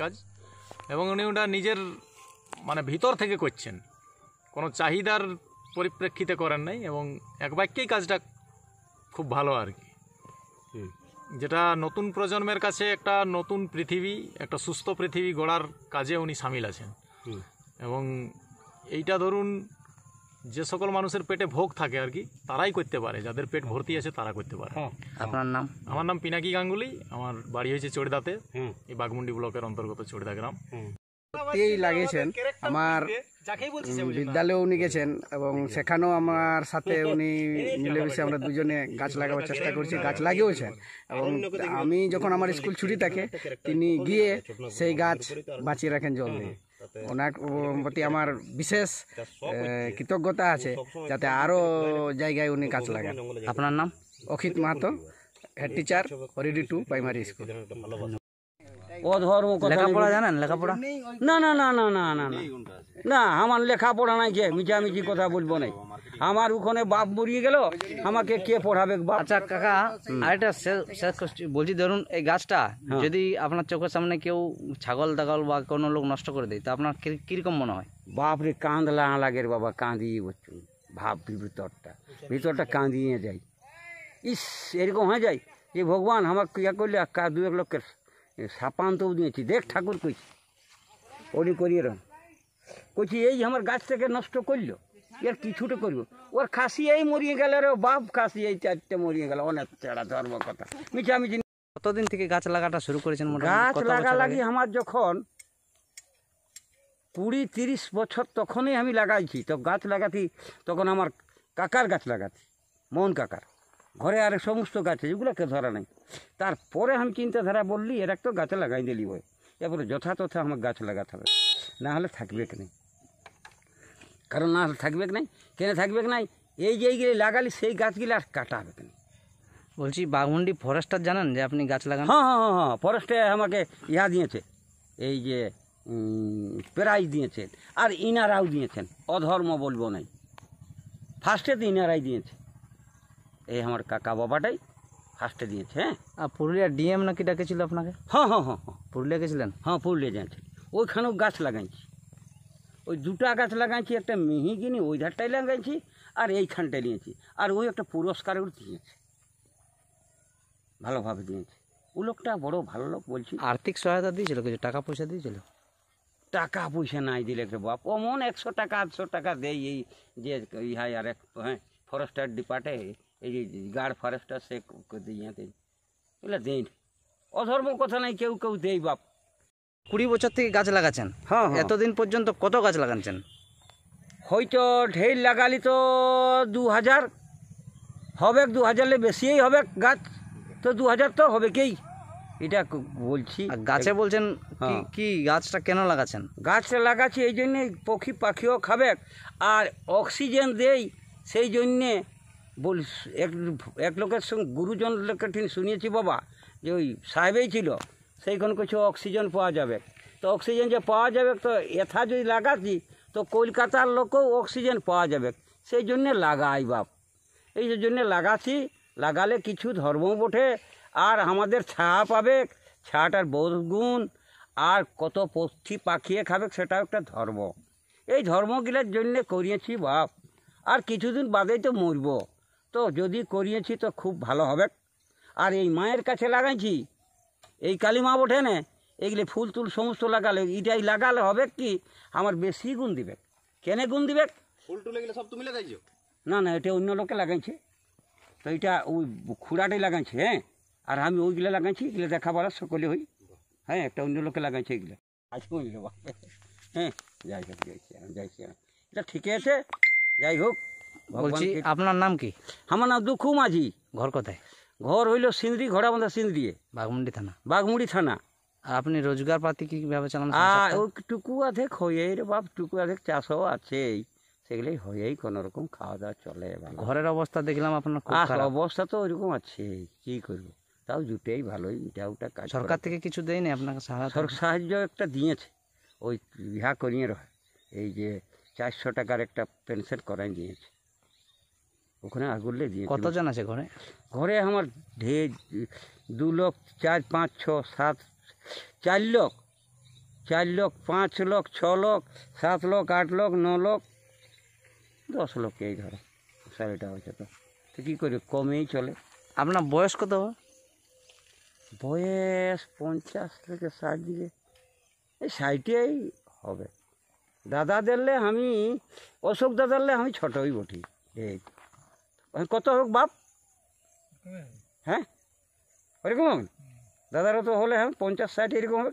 কাজ এবং উনি ওটা নিজের মানে ভিতর থেকে করছেন কোনো চাহিদার পরিপ্রেক্ষিতে করেন নাই এবং এক বাক্যেই কাজটা খুব ভালো আর কি যেটা নতুন প্রজন্মের কাছে একটা নতুন পৃথিবী একটা সুস্থ পৃথিবী গড়ার কাজে উনি সামিল আছেন এবং এইটা ধরুন যে সকল মানুষের পেটে ভোগ থাকে আর কি তারাই করতে পারে যাদের পেট ভর্তি আছে তারা করতে পারে হ্যাঁ। আপনার নাম আমার নাম পিনাকি গাঙ্গুলি আমার বাড়ি হয়েছে চড়িদাতে এই বাগমুন্ডি ব্লকের অন্তর্গত চড়িদা গ্রাম এই লাগিয়েছেন আমার বিদ্যালয়ে উনি গেছেন এবং সেখানেও আমার সাথে উনি মিলেমিশে আমরা দুজনে গাছ লাগাবার চেষ্টা করছি গাছ লাগিয়েওছেন এবং আমি যখন আমার স্কুল ছুটি থাকে তিনি গিয়ে সেই গাছ বাঁচিয়ে রাখেন জল দিয়ে ওনার প্রতি আমার বিশেষ কৃতজ্ঞতা আছে যাতে আরও জায়গায় উনি কাজ লাগে আপনার নাম Akhit Mahato head teacher Haridi two primary school অধর্ম লেখাপড়া জানেন লেখাপড়া না না না না না না না আমার লেখাপড়া নাই যে মিচামিচি কথা বলবো নাই আমার ওখানে বাপ মরিয়ে গেল আমাকে কে পড়াবে আচ্ছা কাকা আরেকটা শেষ বলছি ধরুন এই গাছটা হ্যাঁ। যদি আপনার চোখের সামনে কেউ ছাগল দাগল বা কোনো লোক নষ্ট করে দেয় তা আপনার কিরকম মনে হয় বাপরে কাঁদলা লাগে বাবা কাঁদিয়ে বচ্চু ভাব ভিতরটা ভিতরটা কাঁদিয়ে যায় ইস এরকম হয়ে যায় যে ভগবান আমার ক্রিয়া করলে দু এক লোকের সাপান্তও দিয়েছি দেখ ঠাকুর কইছি ওরি করিয়ে রম কইছি এই আমার গাছ থেকে নষ্ট করলো এর কিছুটা করবো ওর খাসি এই মরিয়ে গেল রে বাপ খাসি এই চারটে মরিয়ে গেল অনেক চেড়া ধর্ম কথা মিছে আমি কতদিন থেকে গাছ লাগাটা শুরু করেছেন গাছ লাগা লাগি আমার যখন কুড়ি তিরিশ বছর তখনই আমি লাগাইছি তো গাছ লাগাতি তখন আমার কাকার গাছ লাগাতি মোহন কাকার ঘরে আর সমস্ত গাছ এগুলোকে ধরা নেই তারপরে আমি চিন্তাধারা বললি এরা তো গাছ লাগাই দিলি বই এরপরে যথাযথা আমার গাছ লাগাতে হবে না হলে থাকবে কেন কারণ না থাকবে নাই কেন থাকবে নাই এই যে এইগুলি লাগালি সেই গাছগুলি আর কাটা হবে কেন বলছি বাঘমুন্ডি ফরেস্টার জানান যে আপনি গাছ লাগান হ্যাঁ, হ্যাঁ হ্যাঁ হ্যাঁ ফরেস্টে আমাকে ইহা দিয়েছে এই যে প্রাইজ দিয়েছেন আর ইনারাও দিয়েছেন অধর্ম বলবো নাই ফার্স্টে তো ইনারাই দিয়েছে এই আমার কাকা বাবাটাই ফার্স্টে দিয়েছে হ্যাঁ আর পুরুলিয়া ডিএম নাকি ডাকেছিল আপনাকে হ্যাঁ হ্যাঁ হ্যাঁ হ্যাঁ পুরুলিয়া গেছিলেন হ্যাঁ পুরুলিয়া যাচ্ছেন ওইখানেও গাছ লাগাইছি ওই দুটো গাছ লাগাইছি এত মিহি গনি ওই ধরতাই লাগাইছি আর এইখানটা নিয়েছি আর ওই একটা পুরস্কারওwidetildeছে ভালো ভাবে দেন ওই লোকটা বড় ভালো লোক বলছি আর্থিক সহায়তা দিয়েছিল কিছু টাকা পয়সা দিয়েছিল টাকা পয়সা নাই দিলে কবা অমোন 100 টাকা 200 টাকা দেই এই যে ইয়া আরে फॉरेस्ट ডিপার্টমেন্টে এই গার্ড ফরেস্টার সে এখানেতে এটা দেই ও ধরম কোথালাই কেউকউ দেই বাপ কুড়ি বছর থেকে গাছ লাগাচ্ছেন হ্যাঁ, হ্যাঁ। এতদিন পর্যন্ত কত গাছ লাগাচ্ছেন হয়তো ঢের লাগালি তো দু হাজার হবে দু হাজারে বেশিই হবে গাছ তো দু হাজার তো হবে কেই এটা বলছি গাছে বলছেন হ্যাঁ। কি গাছটা কেন লাগাচ্ছেন গাছটা লাগাচ্ছি এই জন্যে পক্ষী পাখিও খাবে আর অক্সিজেন দেই সেই জন্যে বল এক এক লোকের সঙ্গে গুরুজন লোকের ঠিক শুনিয়েছি বাবা যে ওই সাহেবেই ছিল সেইখান কিছু অক্সিজেন পাওয়া যাবে তো অক্সিজেন যে পাওয়া যাবে তো এথা যদি লাগাতি তো কলকাতার লোকও অক্সিজেন পাওয়া যাবে সেই জন্যে লাগাই বাপ এই জন্যে লাগাছি লাগালে কিছু ধর্ম বটে আর আমাদের ছা পাবে ছাটার বহু গুণ আর কত পক্ষি পাখিয়ে খাবে সেটাও একটা ধর্ম এই ধর্মগুলোর জন্যে করিয়েছি বাপ আর কিছুদিন বাদেই তো মরব তো যদি করিয়েছি তো খুব ভালো হবে আর এই মায়ের কাছে লাগাইছি এই কালিমা ওঠে না এইগুলি ফুল তুল সমস্ত লাগালে এটাই লাগালে হবে কি আমার বেশি গুণ দিবে কেনে গুণ দিবে ফুল টুল এগুলো সব তুমি লাগাইছো না না এটা অন্য লোকে লাগাইছে তো এটা ওই খুঁড়াটাই লাগাইছে হ্যাঁ আর আমি ওইগুলো লাগাইছি এগুলো দেখা বলার সকলে হই হ্যাঁ একটা অন্য লোকে লাগাইছে এগুলো হ্যাঁ যাই যাইছি এটা ঠিকই আছে যাই হোক বলছি আপনার নাম কি আমার নাম দুঃখু মাঝি ঘর কোথায় ঘর হইল সিন্দ্রি ঘোড়াবান্ধা সিন্দ্রিয়ে বাঘমুন্ডি থানা বাঘমুড়ি থানা আর আপনি রোজগার পাতি কীভাবে চালান আর টুকু আধেক হয়েই রে বাপ টুকু আধেক চাষও আছেই সেগুলি হয়েই কোনো রকম খাওয়া দাওয়া চলে ঘরের অবস্থা দেখলাম আপনার অবস্থা তো ওইরকম আছে কি করবো তাও জুটেই ভালোই এটা ওটা কাজ সরকার থেকে কিছু দেয়নি আপনাকে সাহায্য একটা দিয়েছে ওই ইহা করিয়ে রয় এই যে চারশো টাকার একটা পেনশন করাই দিয়েছে ওখানে আগুন লেগে কতজন আছে ঘরে ঘরে আমার ঢের দু লোক চার পাঁচ ছ সাত চার লোক চার লোক পাঁচ লোক ছ লোক সাত লোক আট লোক ন লোক দশ লোক এই ধরো সাড়েটা হয়েছে তো তো কী করি কমেই চলে আপনার বয়স কত বয়স পঞ্চাশ থেকে ষাট দিকে এই ষাটেই হবে দাদা দেখলে আমি অশোক দেখলে আমি ছোটই বটি এই হ্যাঁ, কত হোক বাপ হ্যাঁ ওইরকম হবে দাদারও তো হলে হ্যাঁ পঞ্চাশ ষাট এরকম হবে